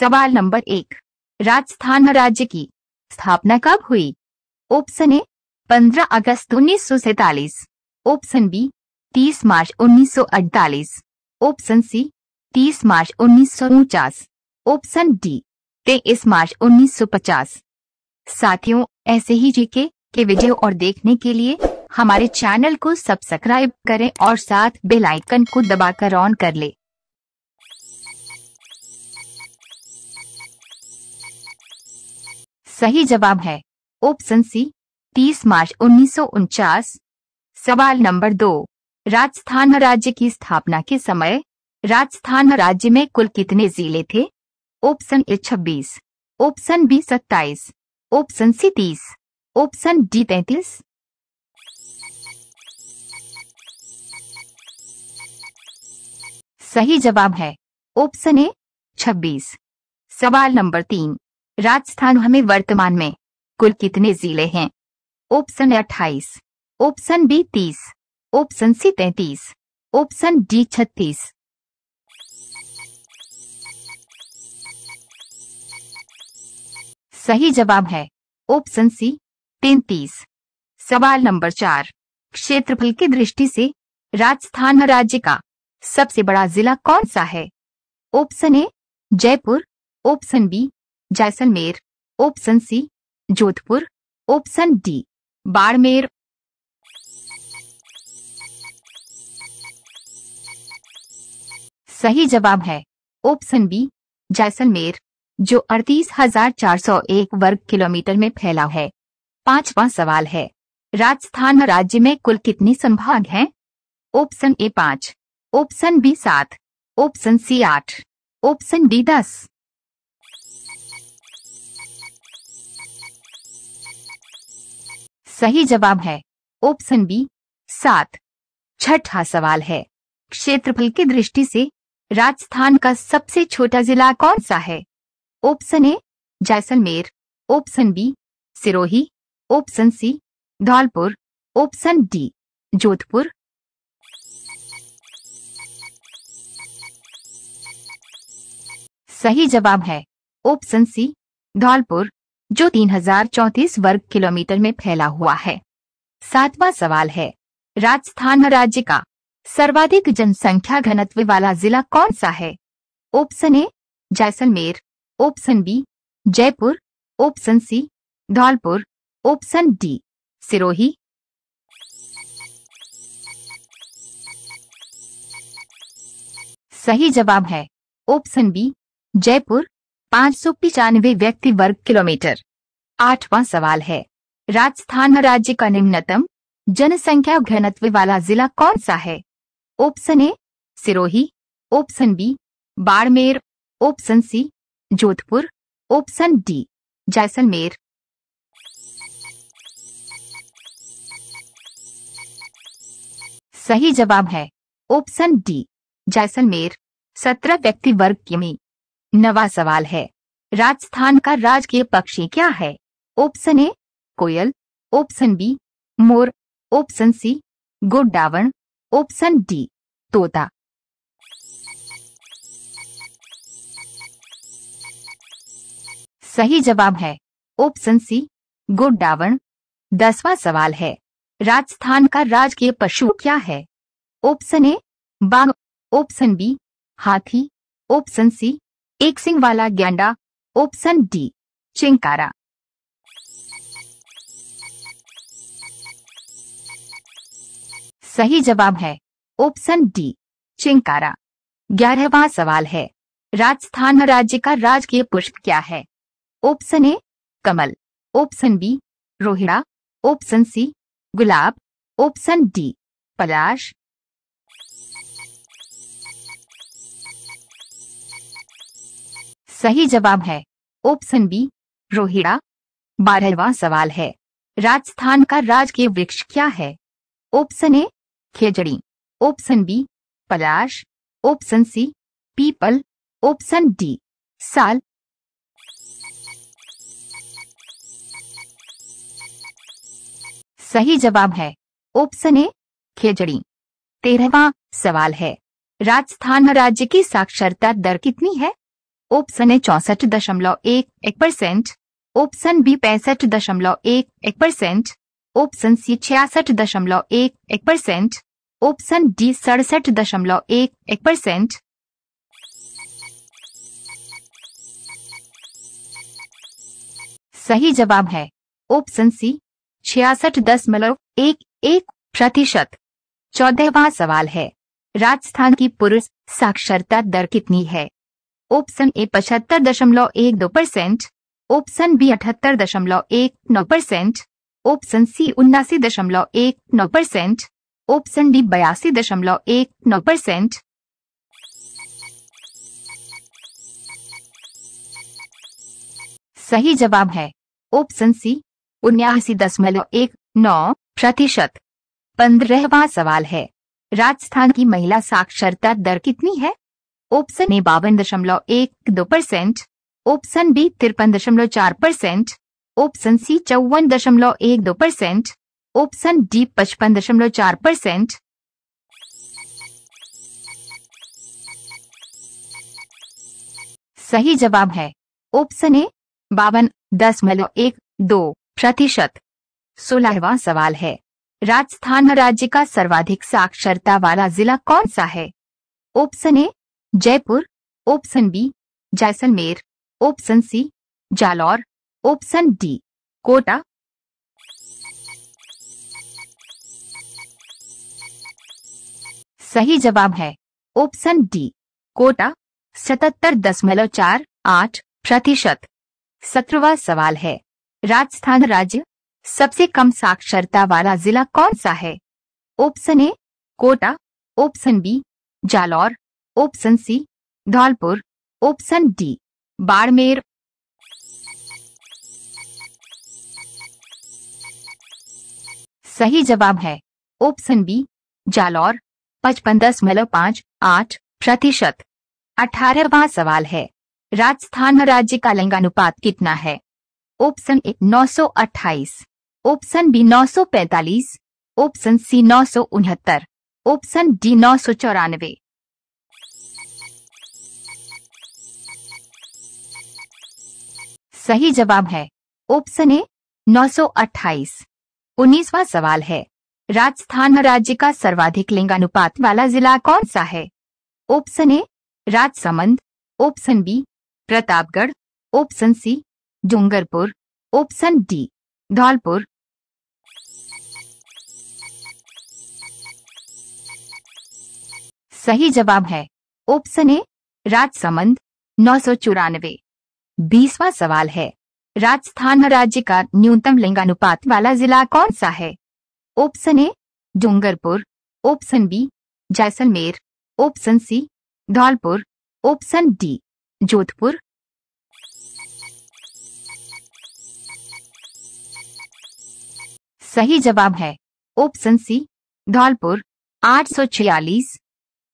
सवाल नंबर एक राजस्थान राज्य की स्थापना कब हुई ऑप्शन ए 15 अगस्त उन्नीस ऑप्शन बी 30 मार्च 1948 ऑप्शन सी 30 मार्च उन्नीस ऑप्शन डी तेईस मार्च 1950 साथियों ऐसे ही जीके के वीडियो और देखने के लिए हमारे चैनल को सब्सक्राइब करें और साथ बेल आइकन को दबाकर ऑन कर ले सही जवाब है ऑप्शन सी तीस मार्च उन्नीस सवाल नंबर दो राजस्थान राज्य की स्थापना के समय राजस्थान राज्य में कुल कितने जिले थे ऑप्शन ए छब्बीस ऑप्शन बी सत्ताईस ऑप्शन सी तीस ऑप्शन डी तैतीस सही जवाब है ऑप्शन ए छब्बीस सवाल नंबर तीन राजस्थान हमें वर्तमान में कुल कितने जिले हैं ऑप्शन अट्ठाईस ऑप्शन बी तीस ऑप्शन सी तैतीस ऑप्शन डी छत्तीस सही जवाब है ऑप्शन सी तैतीस सवाल नंबर चार क्षेत्रफल की दृष्टि से राजस्थान राज्य का सबसे बड़ा जिला कौन सा है option A Jaipur option B Jaisalmer option C Jodhpur option D Barmer सही जवाब है ऑप्शन बी जैसलमेर जो अड़तीस हजार चार सौ एक वर्ग किलोमीटर में फैला है पांचवा सवाल है राजस्थान राज्य में कुल कितने संभाग हैं ऑप्शन ए पांच ऑप्शन बी सात ऑप्शन सी आठ ऑप्शन डी दस सही जवाब है ऑप्शन बी सात छठा सवाल है क्षेत्रफल की दृष्टि से राजस्थान का सबसे छोटा जिला कौन सा है option A Jaisalmer option B Sirohi option C Dholpur option D Jodhpur सही जवाब है ऑप्शन सी धौलपुर जो तीन वर्ग किलोमीटर में फैला हुआ है सातवां सवाल है राजस्थान राज्य का सर्वाधिक जनसंख्या घनत्व वाला जिला कौन सा है option A Jaisalmer option B Jaipur option C Dholpur option D Sirohi सही जवाब है ऑप्शन बी जयपुर पाँच सौ पिचानवे व्यक्ति वर्ग किलोमीटर आठवां सवाल है राजस्थान राज्य का निम्नतम जनसंख्या घनत्व वाला जिला कौन सा है option A Sirohi option B Barmer option C Jodhpur option D Jaisalmer सही जवाब है ऑप्शन डी जैसलमेर सत्रह व्यक्ति वर्ग में नवा सवाल है राजस्थान का राजकीय पक्षी क्या है ऑप्शन ए कोयल ऑप्शन बी मोर ऑप्शन सी गोडावण ऑप्शन डी तोता सही जवाब है ऑप्शन सी गुड्डावण दसवा सवाल है राजस्थान का राजकीय पशु क्या है ऑप्शन ए बाघ ऑप्शन बी हाथी ऑप्शन सी एक सिंह वाला गेंडा ऑप्शन डी चिंकारा सही जवाब है ऑप्शन डी चिंकारा ग्यारहवा सवाल है राजस्थान राज्य का राजकीय पुष्प क्या है ऑप्शन ए कमल ऑप्शन बी रोहिड़ा ऑप्शन सी गुलाब ऑप्शन डी पलाश सही जवाब है ऑप्शन बी रोहिड़ा बारहवा सवाल है राजस्थान का राजकीय वृक्ष क्या है ऑप्शन ए खेजड़ी ऑप्शन बी पलाश ऑप्शन सी पीपल ऑप्शन डी साल सही जवाब है ऑप्शन ए खेजड़ी तेरहवा सवाल है राजस्थान राज्य की साक्षरता दर कितनी है ऑप्शन ए चौसठ दशमलव एक एक परसेंट ऑप्शन बी पैंसठ दशमलव एक एक परसेंट ऑप्शन सी छियासठ दशमलव एक एक परसेंट ऑप्शन डी सड़सठ दशमलव एक एक परसेंट सही जवाब है ऑप्शन सी छियासठ दशमलव एक एक प्रतिशत चौदहवा सवाल है राजस्थान की पुरुष साक्षरता दर कितनी है ऑप्शन ए पचहत्तर दशमलव एक दो परसेंट ऑप्शन बी अठहत्तर दशमलव एक नौ परसेंट ऑप्शन सी उन्नासी दशमलव एक नौ परसेंट ऑप्शन डी बयासी दशमलव एक नौ परसेंट सही जवाब है ऑप्शन सी उन्यासी दशमलव एक नौ प्रतिशत पंद्रहवा सवाल है राजस्थान की महिला साक्षरता दर कितनी है ऑप्शन ए बावन दशमलव एक दो परसेंट ऑप्शन बी तिरपन दशमलव चार परसेंट ऑप्शन सी चौवन दशमलव एक दो परसेंट ऑप्शन डी पचपन दशमलव चार परसेंट सही जवाब है ऑप्शन ए बावन दशमलव एक दो प्रतिशत सोलहवा सवाल है राजस्थान राज्य का सर्वाधिक साक्षरता वाला जिला कौन सा है option A Jaipur option B Jaisalmer option C Jalore option D Kota सही जवाब है ऑप्शन डी कोटा सतहत्तर दशमलव चार आठ प्रतिशत सत्रवा सवाल है राजस्थान राज्य सबसे कम साक्षरता वाला जिला कौन सा है option A Kota option B Jalore option C Dholpur option D Barmer सही जवाब है ऑप्शन बी जालौर पचपन दशमलव पाँच आठ प्रतिशत अठारहवा सवाल है राजस्थान राज्य का लिंगानुपात कितना है ऑप्शन ए अट्ठाईस ऑप्शन बी नौ सौ पैतालीस ऑप्शन सी नौ सौ उनहत्तर ऑप्शन डी नौ सौ चौरानवे सही जवाब है ऑप्शन ए 928। उन्नीसवा सवाल है राजस्थान राज्य का सर्वाधिक लिंगानुपात वाला जिला कौन सा है option A Rajsamand option B Pratapgarh option C Dungarpur option D Dholpur सही जवाब है ऑप्शन ए राजसमंद नौ सौ चौरानवे बीसवा सवाल है राजस्थान राज्य का न्यूनतम लिंगानुपात वाला जिला कौन सा है option A Dungarpur option B Jaisalmer option C Dholpur option D Jodhpur सही जवाब है ऑप्शन सी धौलपुर आठ सौ छियालीस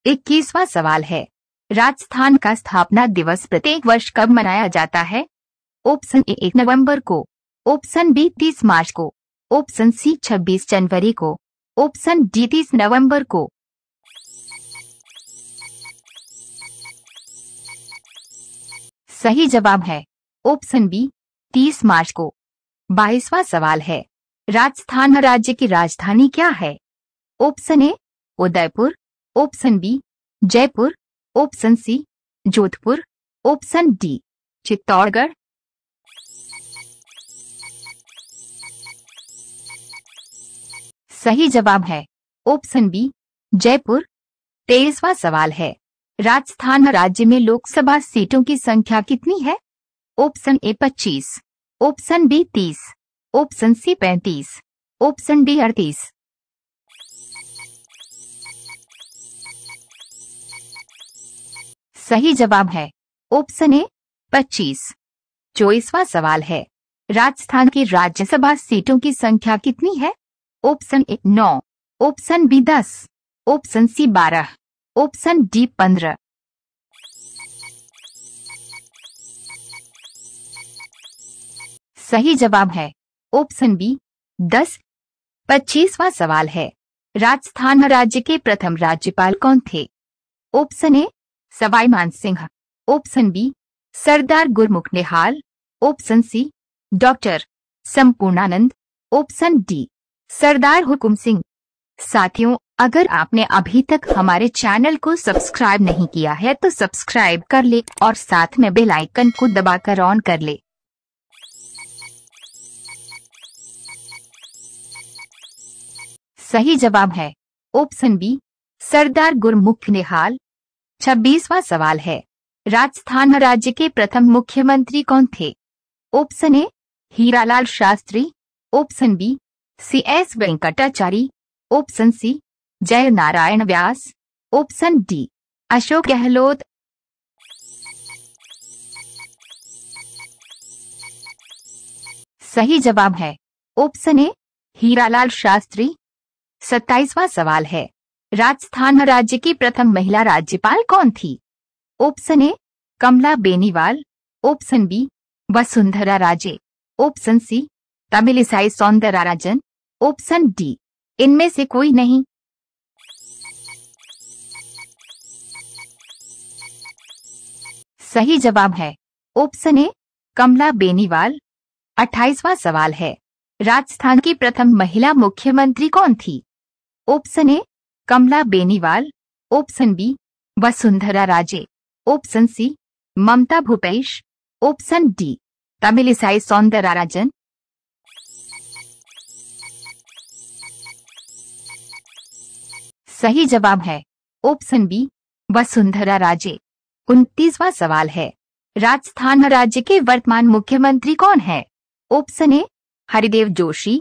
इक्कीसवा सवाल है राजस्थान का स्थापना दिवस प्रत्येक वर्ष कब मनाया जाता है ऑप्शन ए एक नवंबर को ऑप्शन बी तीस मार्च को ऑप्शन सी छब्बीस जनवरी को ऑप्शन डी तीस नवंबर को सही जवाब है ऑप्शन बी तीस मार्च को बाईसवा सवाल है राजस्थान राज्य की राजधानी क्या है option A Udaipur option B Jaipur option C Jodhpur option D Chittorgarh सही जवाब है ऑप्शन बी जयपुर तेईसवा सवाल है राजस्थान राज्य में लोकसभा सीटों की संख्या कितनी है option A 25, option B 30, option C 35, option D 38 सही जवाब है ऑप्शन ए पच्चीस चौबीसवा सवाल है राजस्थान की राज्यसभा सीटों की संख्या कितनी है ऑप्शन ए नौ ऑप्शन बी दस ऑप्शन सी बारह ऑप्शन डी पंद्रह सही जवाब है ऑप्शन बी दस पच्चीसवा सवाल है राजस्थान राज्य के प्रथम राज्यपाल कौन थे option A Sawai Mansingh option B Sardar Gurmukh Nihal option C doctor Sampurnanand option D Sardar Hukum Singh साथियों अगर आपने अभी तक हमारे चैनल को सब्सक्राइब नहीं किया है तो सब्सक्राइब कर ले और साथ में बेल आइकन को दबाकर ऑन कर ले सही जवाब है ऑप्शन बी सरदार गुरमुख निहाल छब्बीसवा सवाल है राजस्थान राज्य के प्रथम मुख्यमंत्री कौन थे option A Hiralal Shastri option B C S Venkatachari option C Jai Narayan Vyas option D Ashok Gehlot सही जवाब है ऑप्शन ए हीरालाल शास्त्री सत्ताईसवा सवाल है राजस्थान राज्य की प्रथम महिला राज्यपाल कौन थी option A Kamla Beniwal option B Vasundhara Raje option C Tamilisai Rajan option D इनमें से कोई नहीं सही जवाब है ऑप्शन ए कमला बेनीवाल अट्ठाईसवा सवाल है राजस्थान की प्रथम महिला मुख्यमंत्री कौन थी option A Kamla Beniwal option B Vasundhara Raje option C Mamta Bhupesh option D Tamilisai Rajan सही जवाब है ऑप्शन बी वसुंधरा राजे उनतीसवा सवाल है राजस्थान राज्य के वर्तमान मुख्यमंत्री कौन है option A Haridev Joshi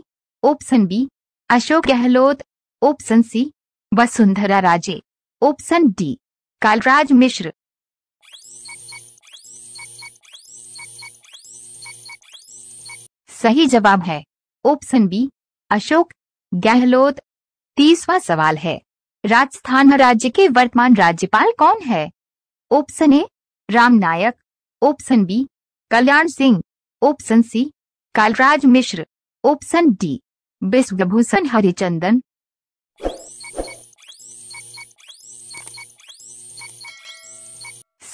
option B Ashok Gehlot option C Vasundhara Raje option D Kalraj Mishra सही जवाब है ऑप्शन बी अशोक गहलोत तीसवा सवाल है राजस्थान राज्य के वर्तमान राज्यपाल कौन है option A Ram Naik option B Kalyan Singh option C Kalraj Mishra option D Vishwabhushan Harichandan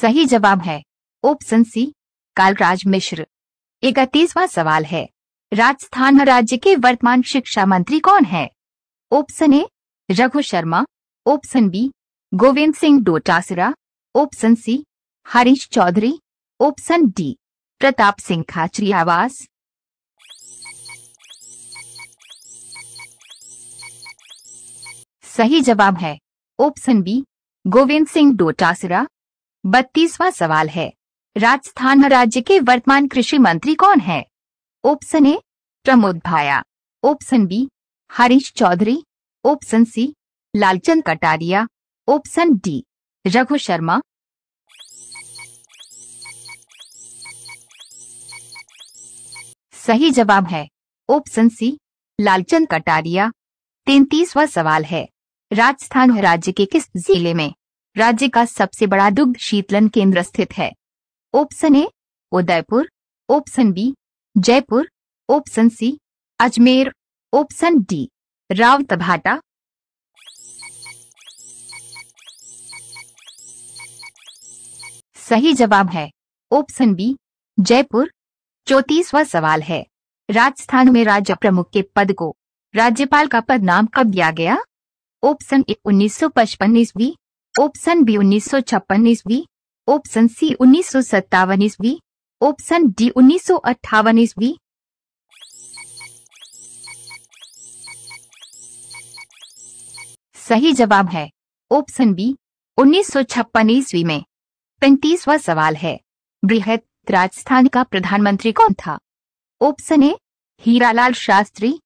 सही जवाब है ऑप्शन सी कालराज मिश्र इकतीसवा सवाल है राजस्थान राज्य के वर्तमान शिक्षा मंत्री कौन है option A Raghu Sharma option B Govind Singh Dotasra option C Harish Chaudhary option D Pratap Singh Khachariyawas सही जवाब है ऑप्शन बी गोविंद सिंह डोटासरा बत्तीसवा सवाल है राजस्थान राज्य के वर्तमान कृषि मंत्री कौन है option A Pramod Bhaya option B Harish Chaudhary option C Lalchand Kataria option D Raghu Sharma सही जवाब है ऑप्शन सी लालचंद कटारिया तैतीसवा सवाल है राजस्थान राज्य के किस जिले में राज्य का सबसे बड़ा दुग्ध शीतलन केंद्र स्थित है option A Udaipur option B Jaipur option C Ajmer option D Rawatbhata सही जवाब है ऑप्शन बी जयपुर चौतीसवा सवाल है राजस्थान में राज्य प्रमुख के पद को राज्यपाल का पद नाम कब दिया गया ऑप्शन ए उन्नीस सौ पचपन ईस्वी ऑप्शन बी उन्नीस सौ छप्पन ईस्वी ऑप्शन सी उन्नीस सौ सत्तावन ईस्वी ऑप्शन डी उन्नीस सौ अट्ठावन ईस्वी सही जवाब है ऑप्शन बी उन्नीस सौ छप्पन ईस्वी में पैंतीसवा सवाल है बृहद राजस्थान का प्रधानमंत्री कौन था option A Hiralal Shastri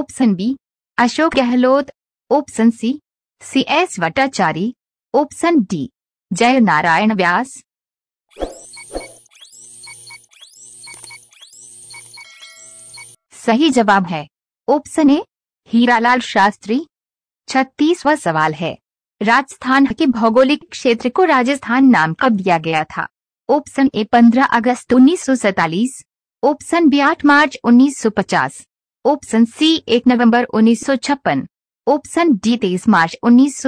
option B Ashok Gehlot option C C S Bhattachari option D Jai Narayan Vyas सही जवाब है ऑप्शन ए हीरालाल शास्त्री छत्तीसवा सवाल है राजस्थान के भौगोलिक क्षेत्र को राजस्थान नाम कब दिया गया था ऑप्शन ए 15 अगस्त उन्नीस ऑप्शन बी 8 मार्च 1950 ऑप्शन सी 1 नवंबर उन्नीस ऑप्शन डी 23 मार्च उन्नीस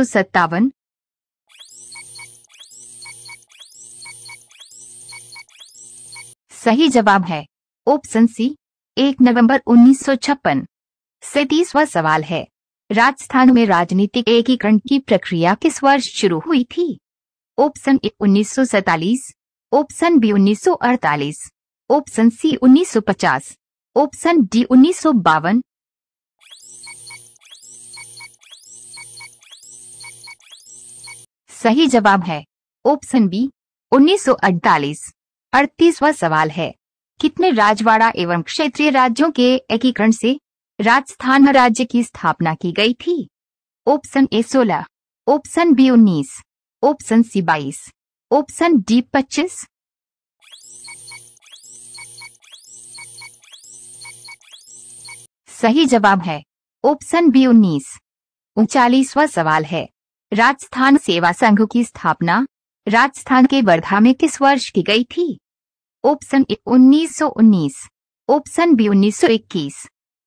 सही जवाब है ऑप्शन सी एक नवंबर छप्पन सैतीसवा सवाल है राजस्थान में राजनीतिक एकीकरण की प्रक्रिया किस वर्ष शुरू हुई थी ऑप्शन ए उन्नीस ऑप्शन बी उन्नीस ऑप्शन सी 1950, ऑप्शन डी उन्नीस सही जवाब है ऑप्शन बी 1948। अड़तीसवा सवाल है कितने राजवाड़ा एवं क्षेत्रीय राज्यों के एकीकरण से राजस्थान राज्य की स्थापना की गई थी ऑप्शन ए सोलह ऑप्शन बी उन्नीस ऑप्शन सी बाईस ऑप्शन डी पच्चीस सही जवाब है ऑप्शन बी उन्नीस उनचालीसवा सवाल है राजस्थान सेवा संघ की स्थापना राजस्थान के वर्धा में किस वर्ष की गई थी ऑप्शन ए उन्नीस सौ उन्नीस ऑप्शन बी उन्नीस सौ इक्कीस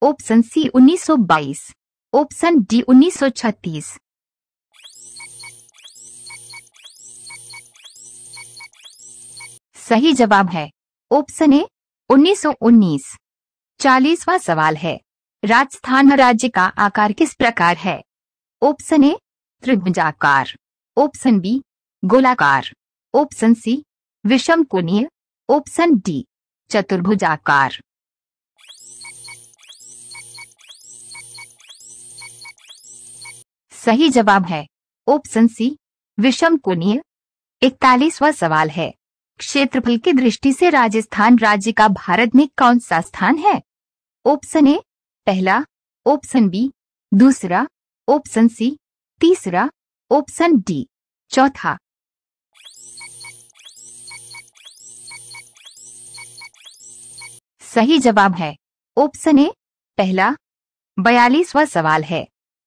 ऑप्शन सी उन्नीस सौ बाईस ऑप्शन डी उन्नीस सौ छत्तीस सही जवाब है ऑप्शन ए उन्नीस सौ उन्नीस चालीसवा सवाल है राजस्थान राज्य का आकार किस प्रकार है ऑप्शन ए त्रिभुजाकार ऑप्शन बी गोलाकार ऑप्शन सी विषम कोणीय ऑप्शन डी चतुर्भुजाकार सही जवाब है ऑप्शन सी विषम कोणीय इकतालीसवा सवाल है क्षेत्रफल की दृष्टि से राजस्थान राज्य का भारत में कौन सा स्थान है ऑप्शन ए पहला ऑप्शन बी दूसरा ऑप्शन सी तीसरा ऑप्शन डी चौथा सही जवाब है ऑप्शन ए पहला बयालीसवा सवाल है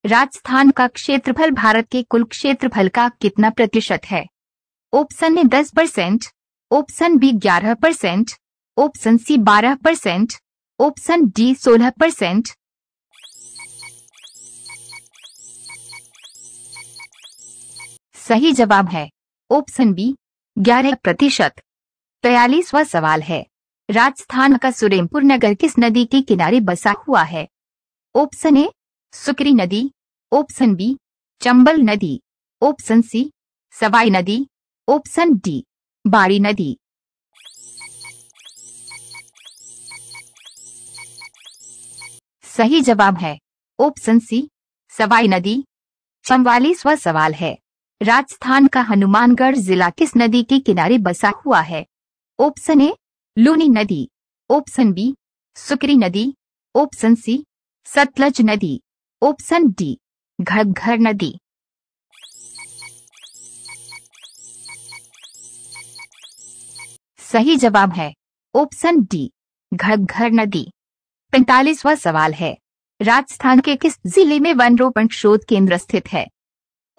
राजस्थान का क्षेत्रफल भारत के कुल क्षेत्रफल का कितना प्रतिशत है ऑप्शन ए दस परसेंट ऑप्शन बी ग्यारह परसेंट ऑप्शन सी बारह परसेंट ऑप्शन डी सोलह परसेंट सही जवाब है ऑप्शन बी ग्यारह प्रतिशत तयालीसवा सवाल है राजस्थान का सुरेमपुर नगर किस नदी के किनारे बसा हुआ है ऑप्शन ए सुकरी नदी ऑप्शन बी चंबल नदी ऑप्शन सी सवाई नदी ऑप्शन डी बाड़ी नदी सही जवाब है ऑप्शन सी सवाई नदी व सवाल है राजस्थान का हनुमानगढ़ जिला किस नदी के किनारे बसा हुआ है ऑप्शन ए लूनी नदी ऑप्शन बी सुकरी नदी ऑप्शन सी सतलज नदी ऑप्शन डी घर नदी सही जवाब है ऑप्शन डी घर नदी पैंतालीसवा सवाल है राजस्थान के किस जिले में वन रोपण शोध केंद्र स्थित है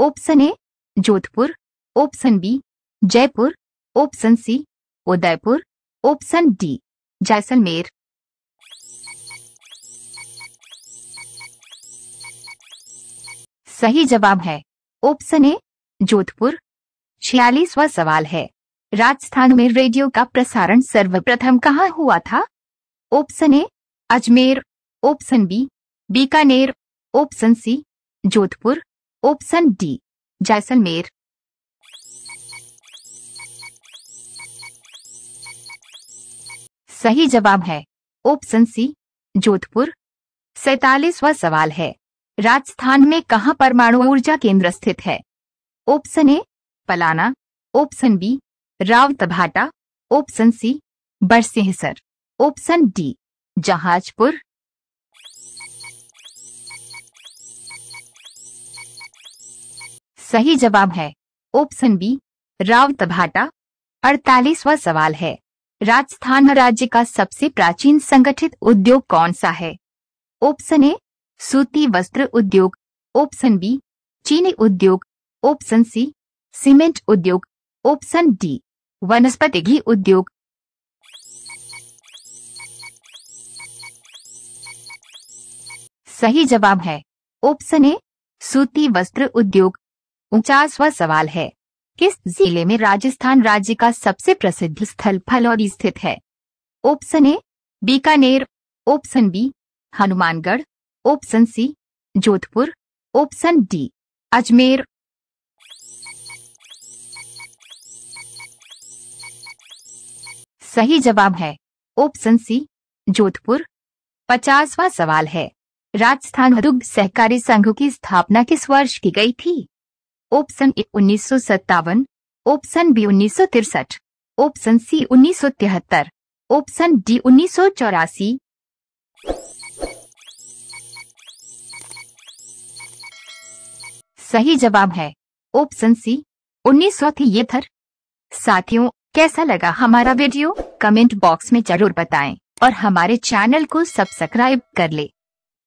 option A Jodhpur option B Jaipur option C Udaipur option D Jaisalmer सही जवाब है ऑप्शन ए जोधपुर छियालीसवा सवाल है राजस्थान में रेडियो का प्रसारण सर्वप्रथम कहाँ हुआ था option A Ajmer option B Bikaner option C Jodhpur option D Jaisalmer सही जवाब है ऑप्शन सी जोधपुर सैतालीसवा सवाल है राजस्थान में कहा परमाणु ऊर्जा केंद्र स्थित है option A Palana option B Rawatbhata option C Barsinghsar option D Jahazpur सही जवाब है ऑप्शन बी रावतभाटा अड़तालीसवा सवाल है राजस्थान राज्य का सबसे प्राचीन संगठित उद्योग कौन सा है ऑप्शन ए सूती वस्त्र उद्योग ऑप्शन बी चीनी उद्योग ऑप्शन सी सीमेंट उद्योग ऑप्शन डी वनस्पति घी उद्योग सही जवाब है ऑप्शन ए सूती वस्त्र उद्योग उनचासवा सवाल है किस जिले में राजस्थान राज्य का सबसे प्रसिद्ध स्थल फलौरी स्थित है option A Bikaner option B Hanumangarh option C Jodhpur option D Ajmer सही जवाब है ऑप्शन सी जोधपुर पचासवा सवाल है राजस्थान दुग्ध सहकारी संघ की स्थापना किस वर्ष की गई थी ऑप्शन ए उन्नीस सौ सत्तावन ऑप्शन बी उन्नीस सौ तिरसठ ऑप्शन सी उन्नीस सौ तिहत्तर ऑप्शन डी उन्नीस सौ चौरासी सही जवाब है ऑप्शन सी उन्नीस सौ थियेथर साथियों कैसा लगा हमारा वीडियो कमेंट बॉक्स में जरूर बताएं और हमारे चैनल को सब्सक्राइब कर ले